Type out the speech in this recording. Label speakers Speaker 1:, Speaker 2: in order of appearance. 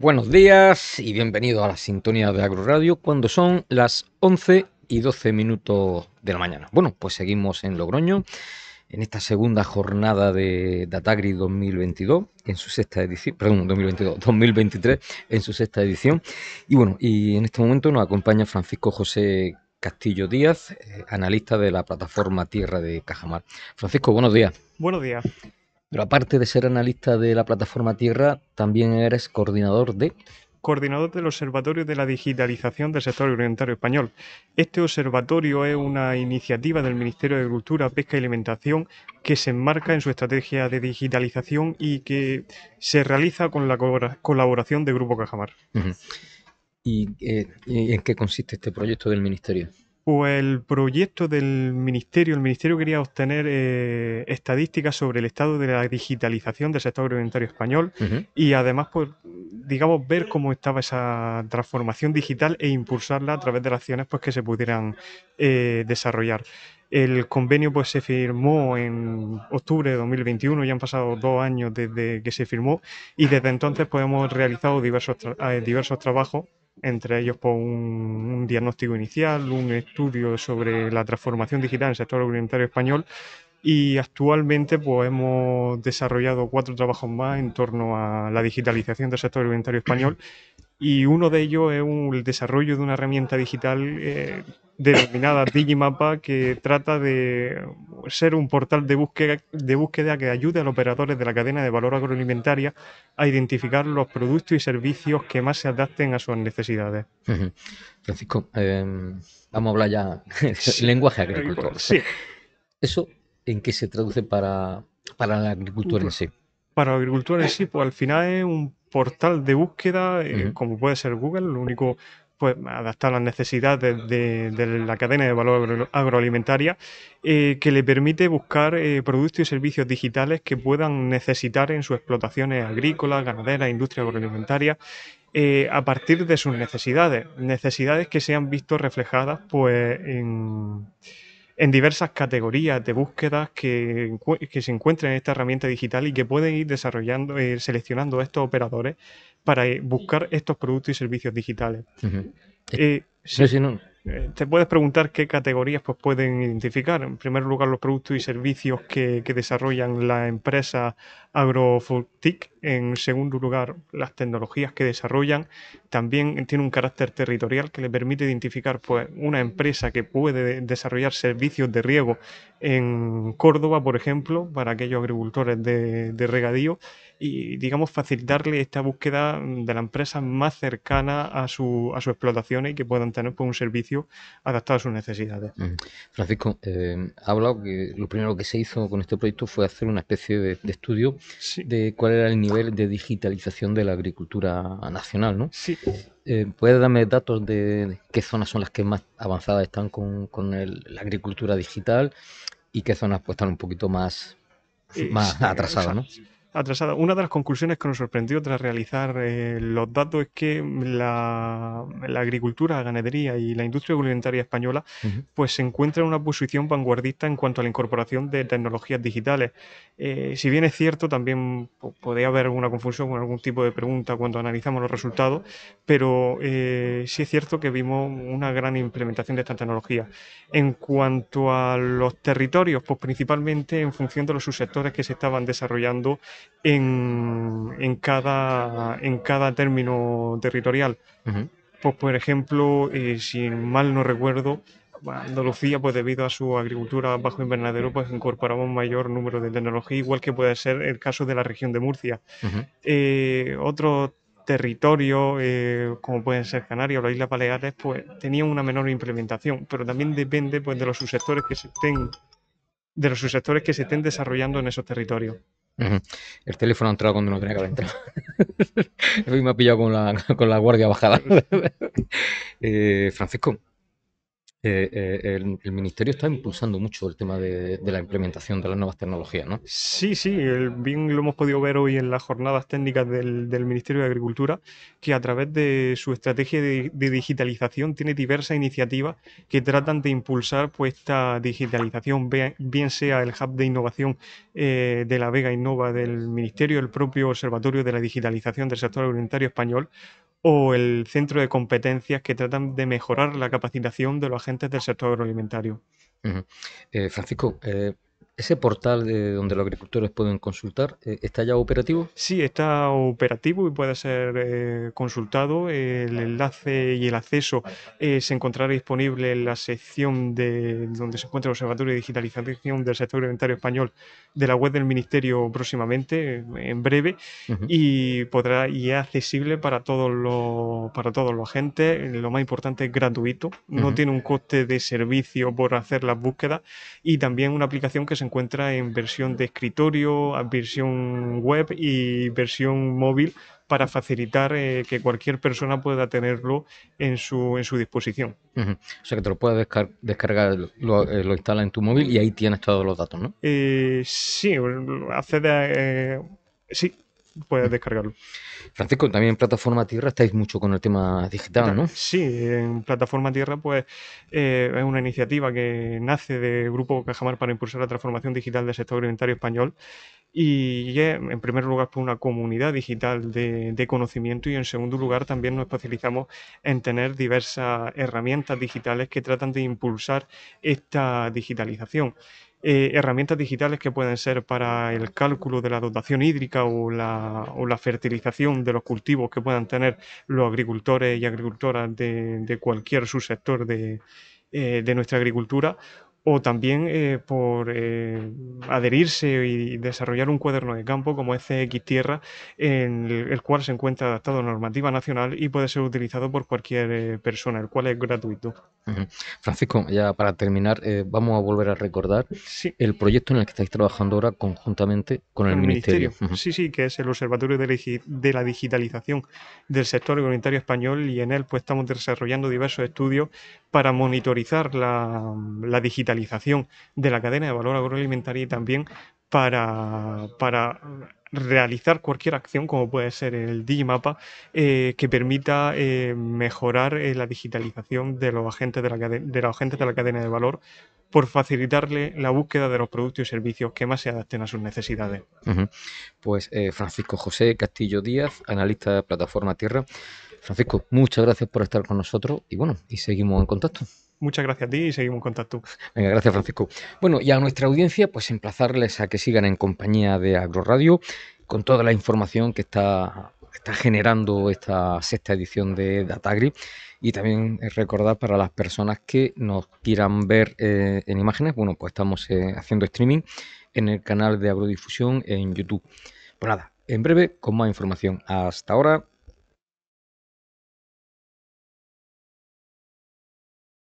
Speaker 1: Buenos días y bienvenidos a la sintonía de Agroradio cuando son las 11 y 12 minutos de la mañana. Bueno, pues seguimos en Logroño en esta segunda jornada de Datagri 2022, en su sexta edición, perdón, 2022, 2023, en su sexta edición. Y bueno, y en este momento nos acompaña Francisco José Castillo Díaz, eh, analista de la plataforma Tierra de Cajamar. Francisco, buenos días. Buenos días. Pero aparte de ser analista de la plataforma Tierra, también eres coordinador de... Coordinador del
Speaker 2: Observatorio de la Digitalización del Sector Agroalimentario Español. Este observatorio es una iniciativa del Ministerio de Agricultura, Pesca y Alimentación que se enmarca en su estrategia de digitalización y que se realiza con la colaboración de Grupo Cajamar.
Speaker 1: Eh, ¿Y en qué consiste este proyecto del Ministerio?
Speaker 2: pues el proyecto del ministerio. El ministerio quería obtener eh, estadísticas sobre el estado de la digitalización del sector agroalimentario español y además, pues, digamos, ver cómo estaba esa transformación digital e impulsarla a través de las acciones pues, que se pudieran eh, desarrollar. El convenio pues, se firmó en octubre de 2021, ya han pasado dos años desde que se firmó y desde entonces pues, hemos realizado diversos, eh, diversos trabajos entre ellos por pues, un, diagnóstico inicial, un estudio sobre la transformación digital en el sector alimentario español y actualmente pues, hemos desarrollado cuatro trabajos más en torno a la digitalización del sector alimentario español y uno de ellos es un, el desarrollo de una herramienta digital eh, denominada Digimapa que trata de ser un portal de búsqueda, de búsqueda que ayude a los operadores de la cadena de valor agroalimentaria a identificar los productos y servicios que más se adapten a sus necesidades.
Speaker 1: Francisco, em, vamos a hablar ya lenguaje agricultor. Sí. Eso en qué se traduce para, la agricultura en sí?
Speaker 2: Para la agricultura en sí, pues al final es un portal de búsqueda, eh, como puede ser Google, lo único pues adaptar las necesidades de, la cadena de valor agroalimentaria eh, que le permite buscar eh, productos y servicios digitales que puedan necesitar en sus explotaciones agrícolas, ganaderas, industria agroalimentaria a partir de sus necesidades, necesidades que se han visto reflejadas pues en en diversas categorías de búsquedas que, se encuentran en esta herramienta digital y que pueden ir desarrollando, eh, seleccionando estos operadores para eh, buscar estos productos y servicios digitales. Eh, sí. no, eh, te puedes preguntar qué categorías pues, pueden identificar. En primer lugar, los productos y servicios que, desarrollan la empresa AgroFoodTIC. En segundo lugar, las tecnologías que desarrollan. También tiene un carácter territorial que le permite identificar pues, una empresa que puede desarrollar servicios de riego en Córdoba, por ejemplo, para aquellos agricultores de regadío y, digamos, facilitarle esta búsqueda de la empresa más cercana a su, a su explotación y que puedan tener pues, un servicio adaptado a sus necesidades.
Speaker 1: Francisco, eh, ha hablado que lo primero que se hizo con este proyecto fue hacer una especie de, estudio de cuál era el nivel de digitalización de la agricultura nacional, ¿no? Sí. Eh, ¿Puedes darme datos de qué zonas son las que más avanzadas están con, la agricultura digital y qué zonas pues, están un poquito más, eh, más atrasadas? ¿no?
Speaker 2: atrasada. Una de las conclusiones que nos sorprendió tras realizar eh, los datos es que la, agricultura, la ganadería y la industria alimentaria española pues se encuentra en una posición vanguardista en cuanto a la incorporación de tecnologías digitales. Eh, si bien es cierto, también podría haber alguna confusión con algún tipo de pregunta cuando analizamos los resultados, pero eh, sí es cierto que vimos una gran implementación de esta tecnología. En cuanto a los territorios, pues principalmente en función de los subsectores que se estaban desarrollando en, en, cada, término territorial. Pues, por ejemplo, eh, si mal no recuerdo, Andalucía, pues debido a su agricultura bajo invernadero, pues incorporaba un mayor número de tecnología, igual que puede ser el caso de la región de Murcia. Eh, otro territorio, eh, como pueden ser Canarias o las Islas Baleares, pues tenían una menor implementación, pero también depende pues, de los subsectores que se estén de los subsectores que se estén desarrollando en esos territorios.
Speaker 1: El teléfono ha entrado cuando no tenía que haber entrado. me ha pillado con la, con la guardia bajada. Eh, Francisco, eh, eh, el, Ministerio está impulsando mucho el tema de, la implementación de las nuevas tecnologías, ¿no? Sí,
Speaker 2: sí, el, bien lo hemos podido ver hoy en las jornadas técnicas del, Ministerio de Agricultura, que a través de su estrategia de, digitalización tiene diversas iniciativas que tratan de impulsar pues, esta digitalización, bien sea el hub de innovación eh, de la Vega Innova del Ministerio, el propio Observatorio de la Digitalización del Sector Agroalimentario Español o el Centro de Competencias que tratan de mejorar la
Speaker 1: capacitación de los agentes del sector agroalimentario. Eh, Francisco, eh, ¿Ese portal de donde los agricultores pueden consultar eh, está ya operativo? Sí, está operativo
Speaker 2: y puede ser eh, consultado. El enlace y el acceso eh, se encontrará disponible en la sección de donde se encuentra el Observatorio de Digitalización del Sector Alimentario Español de la web del Ministerio próximamente, en breve, y podrá y es accesible para todos los para todos los agentes. Lo más importante es gratuito, no tiene un coste de servicio por hacer las búsquedas y también una aplicación que se encuentra en versión de escritorio, versión web y versión móvil para facilitar eh, que cualquier persona pueda tenerlo en su, en su disposición.
Speaker 1: O sea que te lo puedes descargar, lo, eh, instala en tu móvil y ahí tienes todos los datos, ¿no?
Speaker 2: Eh, sí, accede eh, sí, puedes descargarlo.
Speaker 1: Francisco, también en Plataforma Tierra estáis mucho con el tema digital, ¿no?
Speaker 2: Sí, en Plataforma Tierra pues eh, es una iniciativa que nace de Grupo Cajamar para impulsar la transformación digital del sector alimentario español y en primer lugar, por una comunidad digital de, de, conocimiento y en segundo lugar también nos especializamos en tener diversas herramientas digitales que tratan de impulsar esta digitalización. Eh, herramientas digitales que pueden ser para el cálculo de la dotación hídrica o la, fertilización de los cultivos que puedan tener los agricultores y agricultoras de, cualquier subsector de, eh, de nuestra agricultura o también eh, por adherirse y desarrollar un cuaderno de campo como es CX Tierra, en el, cual se encuentra adaptado a normativa nacional y puede ser utilizado por cualquier persona, el cual es gratuito.
Speaker 1: Francisco, ya para terminar, eh, vamos a volver a recordar el proyecto en el que estáis trabajando ahora conjuntamente con el, Ministerio. Sí,
Speaker 2: sí, que es el Observatorio de la Digitalización del Sector Agroalimentario Español y en él pues estamos desarrollando diversos estudios para monitorizar la, digitalización de la cadena de valor agroalimentaria y también para, para realizar cualquier acción, como puede ser el Digimapa, eh, que permita eh, mejorar eh, la digitalización de los, agentes de, la de los agentes de la cadena de valor por facilitarle la búsqueda de los productos y servicios
Speaker 1: que más se adapten a sus necesidades. Pues Francisco José Castillo Díaz, analista de Plataforma Tierra. Francisco, muchas gracias por estar con nosotros y bueno, y seguimos en contacto. Muchas gracias a ti y seguimos en contacto. Venga, gracias Francisco. Bueno, y a nuestra audiencia, pues emplazarles a que sigan en compañía de Agroradio con toda la información que está, está generando esta sexta edición de Datagri. Y también recordar para las personas que nos quieran ver eh, en imágenes, bueno, pues estamos eh, haciendo streaming en el canal de Agrodifusión en YouTube. Pues nada, en breve con más información. Hasta ahora.